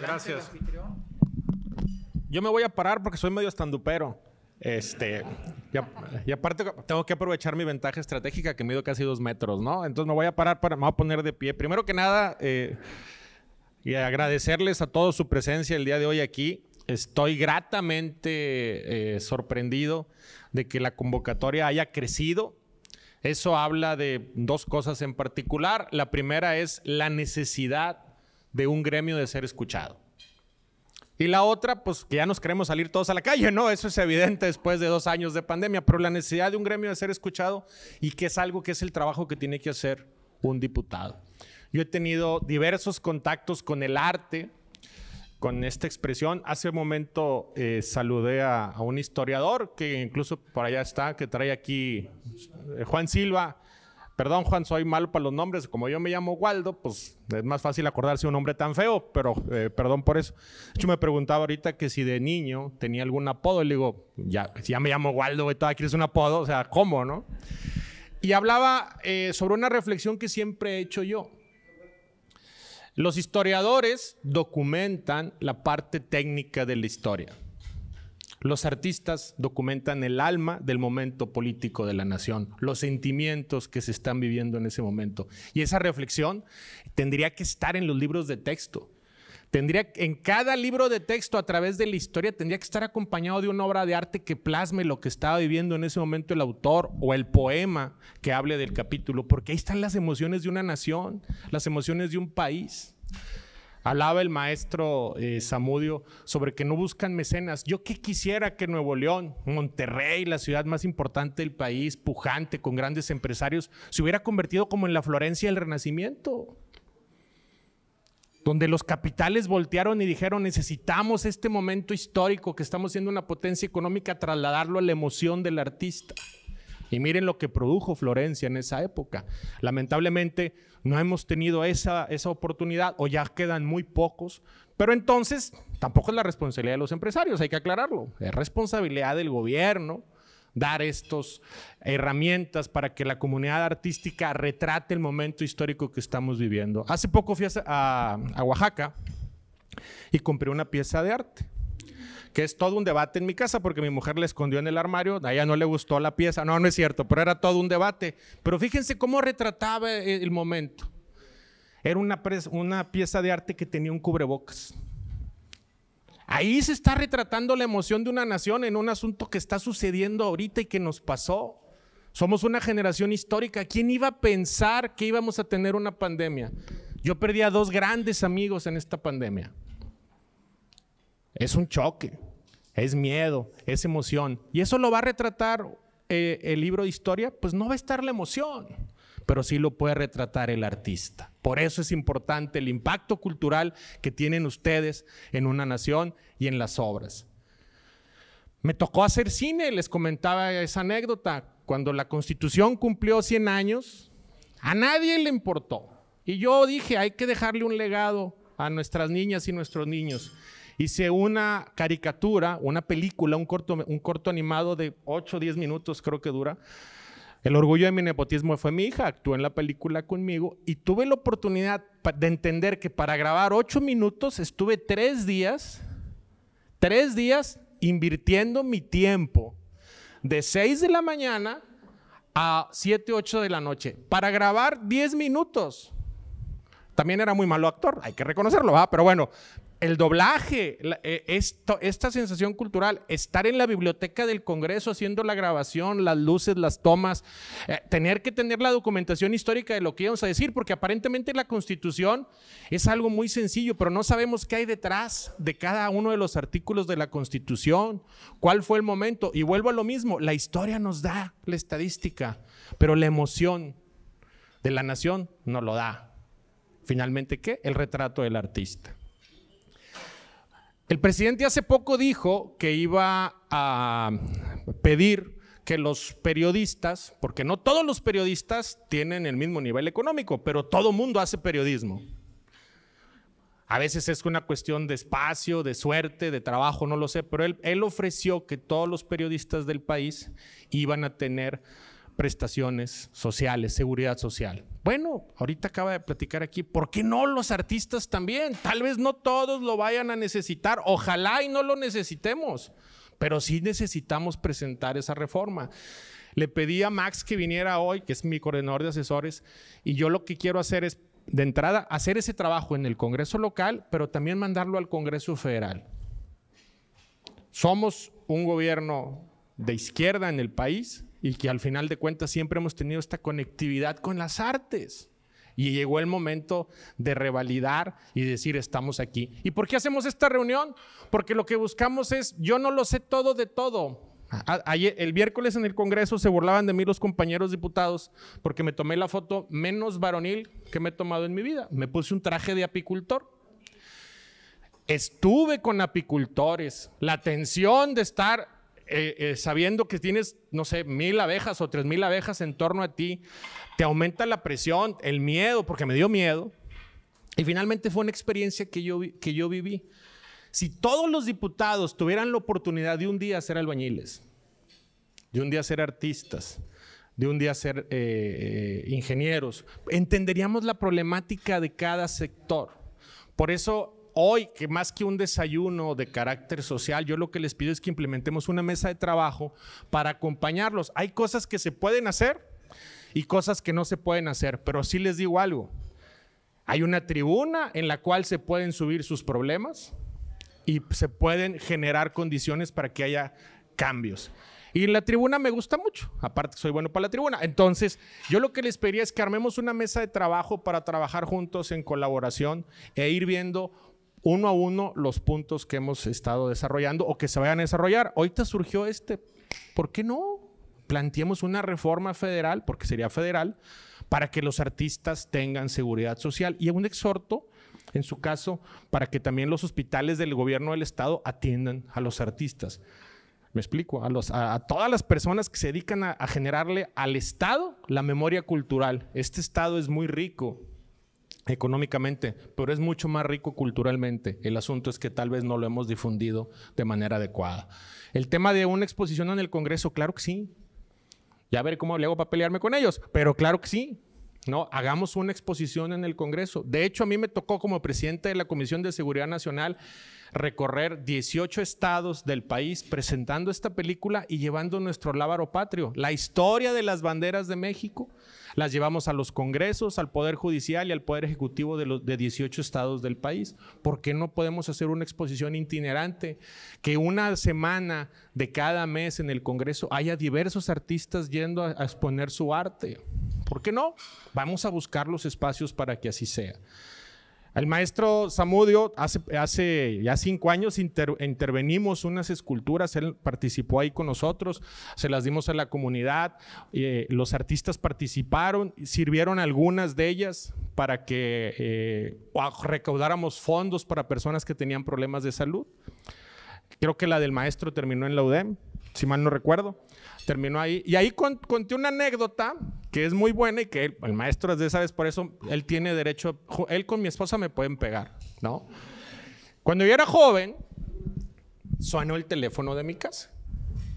Gracias. Yo me voy a parar porque soy medio estandupero. Este, y, aparte tengo que aprovechar mi ventaja estratégica que mido casi dos metros, ¿no? Entonces me voy a parar para, me voy a poner de pie. Primero que nada, eh, y agradecerles a todos su presencia el día de hoy aquí. Estoy gratamente eh, sorprendido de que la convocatoria haya crecido. Eso habla de dos cosas en particular. La primera es la necesidad de un gremio de ser escuchado. Y la otra, pues que ya nos queremos salir todos a la calle, ¿no? Eso es evidente después de dos años de pandemia, pero la necesidad de un gremio de ser escuchado y que es algo que es el trabajo que tiene que hacer un diputado. Yo he tenido diversos contactos con el arte, con esta expresión. Hace un momento eh, saludé a, un historiador que incluso por allá está, que trae aquí eh, Juan Silva, Perdón, Juan, soy malo para los nombres. Como yo me llamo Waldo, pues es más fácil acordarse un nombre tan feo, pero eh, perdón por eso. De hecho, me preguntaba ahorita que si de niño tenía algún apodo. Y le digo, ya, ya me llamo Waldo, ¿qué todavía quieres un apodo. O sea, ¿cómo, no? Y hablaba eh, sobre una reflexión que siempre he hecho yo. Los historiadores documentan la parte técnica de la historia. Los artistas documentan el alma del momento político de la nación, los sentimientos que se están viviendo en ese momento. Y esa reflexión tendría que estar en los libros de texto. Tendría en cada libro de texto a través de la historia tendría que estar acompañado de una obra de arte que plasme lo que estaba viviendo en ese momento el autor o el poema que hable del capítulo, porque ahí están las emociones de una nación, las emociones de un país. Alaba el maestro Samudio eh, sobre que no buscan mecenas. Yo qué quisiera que Nuevo León, Monterrey, la ciudad más importante del país, pujante, con grandes empresarios, se hubiera convertido como en la Florencia del Renacimiento donde los capitales voltearon y dijeron, necesitamos este momento histórico que estamos siendo una potencia económica, trasladarlo a la emoción del artista. Y miren lo que produjo Florencia en esa época. Lamentablemente no hemos tenido esa, oportunidad o ya quedan muy pocos, pero entonces tampoco es la responsabilidad de los empresarios, hay que aclararlo. Es responsabilidad del gobierno dar estas herramientas para que la comunidad artística retrate el momento histórico que estamos viviendo. Hace poco fui a Oaxaca y compré una pieza de arte que es todo un debate en mi casa porque mi mujer le escondió en el armario, a ella no le gustó la pieza, no, no es cierto, pero era todo un debate. Pero fíjense cómo retrataba e-, el momento. Era una, una pieza de arte que tenía un cubrebocas. Ahí se está retratando la emoción de una nación en un asunto que está sucediendo ahorita y que nos pasó. Somos una generación histórica. ¿Quién iba a pensar que íbamos a tener una pandemia? Yo perdí a dos grandes amigos en esta pandemia es un choque, es miedo, es emoción. Y eso lo va a retratar eh, el libro de historia, pues no va a estar la emoción, pero sí lo puede retratar el artista. Por eso es importante el impacto cultural que tienen ustedes en una nación y en las obras. Me tocó hacer cine, les comentaba esa anécdota. Cuando la constitución cumplió 100 años, a nadie le importó. Y yo dije, hay que dejarle un legado a nuestras niñas y nuestros niños. Hice una caricatura, una película, un corto, un corto animado de 8 o 10 minutos, creo que dura. El orgullo de mi nepotismo fue mi hija, actuó en la película conmigo y tuve la oportunidad de entender que para grabar 8 minutos estuve 3 días, 3 días invirtiendo mi tiempo de 6 de la mañana a 7, 8 de la noche para grabar 10 minutos. También era muy malo actor, hay que reconocerlo, pero bueno, el doblaje, e, esta sensación cultural, estar en la biblioteca del Congreso haciendo la grabación, las luces, las tomas, eh, tener que tener la documentación histórica de lo que íbamos a decir, porque aparentemente la Constitución es algo muy sencillo, pero no sabemos qué hay detrás de cada uno de los artículos de la Constitución, cuál fue el momento. Y vuelvo a lo mismo, la historia nos da la estadística, pero la emoción de la nación no lo da. Finalmente, ¿qué? El retrato del artista. El presidente hace poco dijo que iba a pedir que los periodistas, porque no todos los periodistas tienen el mismo nivel económico, pero todo mundo hace periodismo. A veces es una cuestión de espacio, de suerte, de trabajo, no lo sé, pero él, él ofreció que todos los periodistas del país iban a tener prestaciones sociales, seguridad social. Bueno, ahorita acaba de platicar aquí, ¿por qué no los artistas también? Tal vez no todos lo vayan a necesitar, ojalá y no lo necesitemos, pero sí necesitamos presentar esa reforma. Le pedí a Max que viniera hoy, que es mi coordinador de asesores, y yo lo que quiero hacer es, de entrada, hacer ese trabajo en el Congreso local, pero también mandarlo al Congreso federal. Somos un gobierno de izquierda en el país, y que al final de cuentas siempre hemos tenido esta conectividad con las artes. Y llegó el momento de revalidar y decir, estamos aquí. ¿Y por qué hacemos esta reunión? Porque lo que buscamos es, yo no lo sé todo de todo. el miércoles en el Congreso se burlaban de mí los compañeros diputados porque me tomé la foto menos varonil que me he tomado en mi vida. Me puse un traje de apicultor. Estuve con apicultores. La tensión de estar eh, eh, sabiendo que tienes, no sé, mil abejas o tres mil abejas en torno a ti, te aumenta la presión, el miedo, porque me dio miedo. Y finalmente fue una experiencia que yo, que yo viví. Si todos los diputados tuvieran la oportunidad de un día ser albañiles, de un día ser artistas, de un día ser eh, ingenieros, entenderíamos la problemática de cada sector. Por eso hoy, que más que un desayuno de carácter social, yo lo que les pido es que implementemos una mesa de trabajo para acompañarlos. Hay cosas que se pueden hacer y cosas que no se pueden hacer, pero sí les digo algo. Hay una tribuna en la cual se pueden subir sus problemas y se pueden generar condiciones para que haya cambios. Y la tribuna me gusta mucho, aparte soy bueno para la tribuna. Entonces, yo lo que les pediría es que armemos una mesa de trabajo para trabajar juntos en colaboración e ir viendo uno a uno los puntos que hemos estado desarrollando o que se vayan a desarrollar. Ahorita surgió este, ¿por qué no? Planteemos una reforma federal, porque sería federal, para que los artistas tengan seguridad social y un exhorto, en su caso, para que también los hospitales del gobierno del estado atiendan a los artistas. Me explico, a, los, a, todas las personas que se dedican a generarle al Estado la memoria cultural. Este Estado es muy rico económicamente, pero es mucho más rico culturalmente. El asunto es que tal vez no lo hemos difundido de manera adecuada. El tema de una exposición en el Congreso, claro que sí. Ya ver cómo le hago para pelearme con ellos, pero claro que sí. ¿no? Hagamos una exposición en el Congreso. De hecho, a mí me tocó como presidente de la Comisión de Seguridad Nacional recorrer 18 estados del país presentando esta película y llevando nuestro lábaro patrio. La historia de las banderas de México las llevamos a los congresos, al Poder Judicial y al Poder Ejecutivo de los de 18 estados del país. ¿Por qué no podemos hacer una exposición itinerante? Que una semana de cada mes en el Congreso haya diversos artistas yendo a exponer su arte. ¿Por qué no? Vamos a buscar los espacios para que así sea. El maestro Samudio, hace, hace ya cinco años intervenimos unas esculturas, él participó ahí con nosotros, se las dimos a la comunidad, eh, los artistas participaron, sirvieron algunas de ellas para que eh, recaudáramos fondos para personas que tenían problemas de salud. Creo que la del maestro terminó en la UDEM, si mal no recuerdo. Terminó ahí. Y ahí conté una anécdota que es muy buena y que el, maestro es de esa vez, por eso él tiene derecho, él con mi esposa me pueden pegar, ¿no? Cuando yo era joven, sonó el teléfono de mi casa.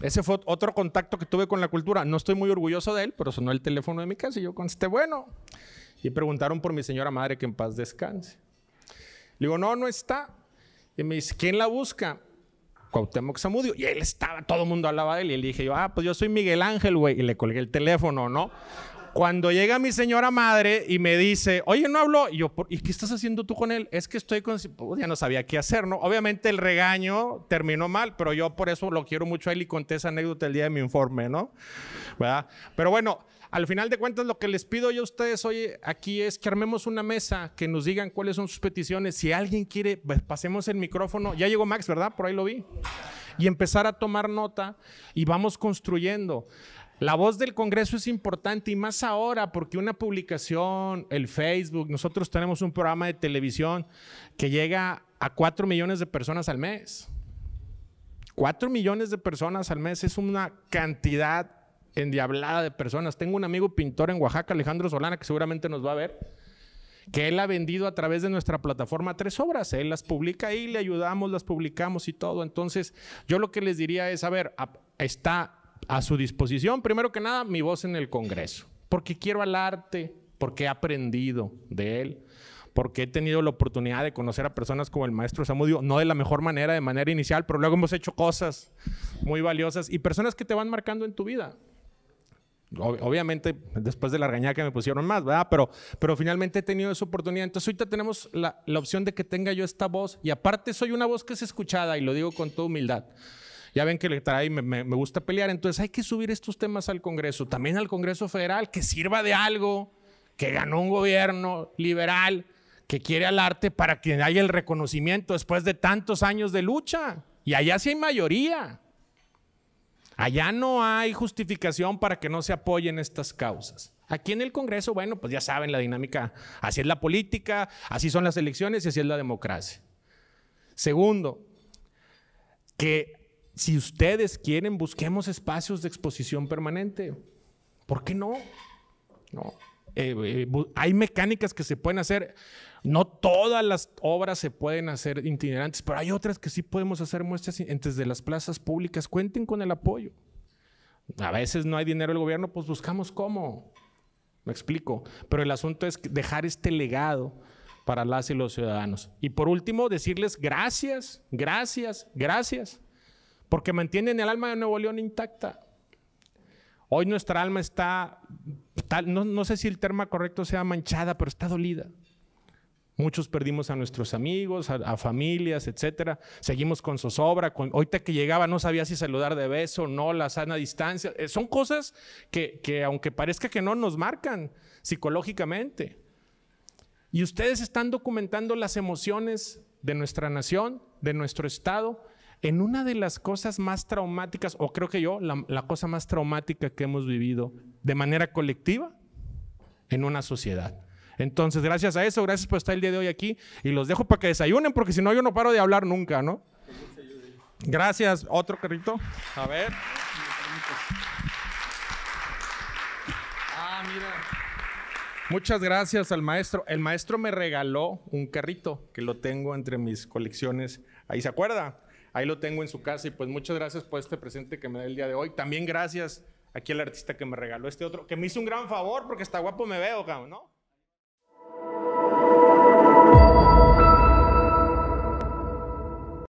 Ese fue otro contacto que tuve con la cultura. No estoy muy orgulloso de él, pero sonó el teléfono de mi casa y yo contesté, bueno. Y preguntaron por mi señora madre que en paz descanse. Le digo, no, no está. Y me dice, ¿quién la busca? Cuauhtémoc Zamudio. Y él estaba, todo el mundo hablaba de él. Y le dije yo, ah, pues yo soy Miguel Ángel, güey. Y le colgué el teléfono, ¿no? Cuando llega mi señora madre y me dice, oye, no hablo. y yo, ¿y qué estás haciendo tú con él? Es que estoy con... Pues, ya no sabía qué hacer, ¿no? Obviamente el regaño terminó mal, pero yo por eso lo quiero mucho a él y conté esa anécdota el día de mi informe, ¿no? ¿Verdad? Pero bueno, al final de cuentas, lo que les pido yo a ustedes hoy aquí es que armemos una mesa, que nos digan cuáles son sus peticiones. Si alguien quiere, pues pasemos el micrófono. Ya llegó Max, ¿verdad? Por ahí lo vi. Y empezar a tomar nota y vamos construyendo. La voz del Congreso es importante y más ahora porque una publicación, el Facebook, nosotros tenemos un programa de televisión que llega a 4 millones de personas al mes. 4 millones de personas al mes es una cantidad endiablada de personas. Tengo un amigo pintor en Oaxaca, Alejandro Solana, que seguramente nos va a ver, que él ha vendido a través de nuestra plataforma tres obras. Él las publica ahí, le ayudamos, las publicamos y todo. Entonces, yo lo que les diría es, a ver, está a su disposición, primero que nada, mi voz en el Congreso, porque quiero al arte, porque he aprendido de él, porque he tenido la oportunidad de conocer a personas como el maestro Samudio, no de la mejor manera, de manera inicial, pero luego hemos hecho cosas muy valiosas y personas que te van marcando en tu vida. obviamente, después de la regañada que me pusieron más, ¿verdad? Pero, pero finalmente he tenido esa oportunidad. Entonces, ahorita tenemos la, la opción de que tenga yo esta voz y aparte soy una voz que es escuchada y lo digo con toda humildad. Ya ven que le trae, me, me gusta pelear, entonces hay que subir estos temas al Congreso, también al Congreso Federal, que sirva de algo, que ganó un gobierno liberal, que quiere al arte para que haya el reconocimiento después de tantos años de lucha. Y allá sí hay mayoría. Allá no hay justificación para que no se apoyen estas causas. Aquí en el Congreso, bueno, pues ya saben la dinámica. Así es la política, así son las elecciones y así es la democracia. Segundo, que si ustedes quieren, busquemos espacios de exposición permanente. ¿Por qué no? No. Eh, eh, hay mecánicas que se pueden hacer. No todas las obras se pueden hacer itinerantes, pero hay otras que sí podemos hacer muestras desde las plazas públicas. Cuenten con el apoyo. A veces no hay dinero del gobierno, pues buscamos cómo. Me explico. Pero el asunto es dejar este legado para las y los ciudadanos. Y por último, decirles gracias, gracias, gracias porque mantienen el alma de Nuevo León intacta. Hoy nuestra alma está, no, sé si el término correcto sea manchada, pero está dolida. Muchos perdimos a nuestros amigos, a, familias, etcétera. Seguimos con zozobra. Con, ahorita que llegaba no sabía si saludar de beso, o no, la sana distancia. Eh, son cosas que, que, aunque parezca que no, nos marcan psicológicamente. Y ustedes están documentando las emociones de nuestra nación, de nuestro estado, en una de las cosas más traumáticas, o creo que yo, la, cosa más traumática que hemos vivido de manera colectiva en una sociedad. Entonces, gracias a eso, gracias por estar el día de hoy aquí y los dejo para que desayunen porque si no yo no paro de hablar nunca, ¿no? Gracias. Otro carrito. A ver. Ah, mira. Muchas gracias al maestro. El maestro me regaló un carrito que lo tengo entre mis colecciones. Ahí se acuerda. Ahí lo tengo en su casa y pues muchas gracias por este presente que me da el día de hoy. También gracias aquí al artista que me regaló este otro, que me hizo un gran favor porque está guapo me veo, ¿no?